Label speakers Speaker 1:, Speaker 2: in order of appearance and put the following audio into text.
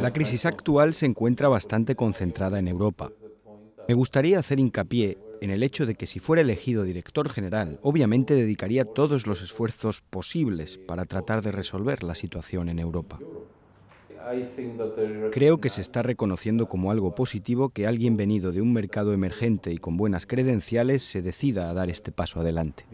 Speaker 1: La crisis
Speaker 2: actual se encuentra bastante concentrada en Europa. Me gustaría hacer hincapié en el hecho de que si fuera elegido director general, obviamente dedicaría todos los esfuerzos posibles para tratar de resolver la situación en Europa. Creo que se está reconociendo como algo positivo que alguien venido de un mercado emergente y con buenas credenciales se decida a dar este paso adelante.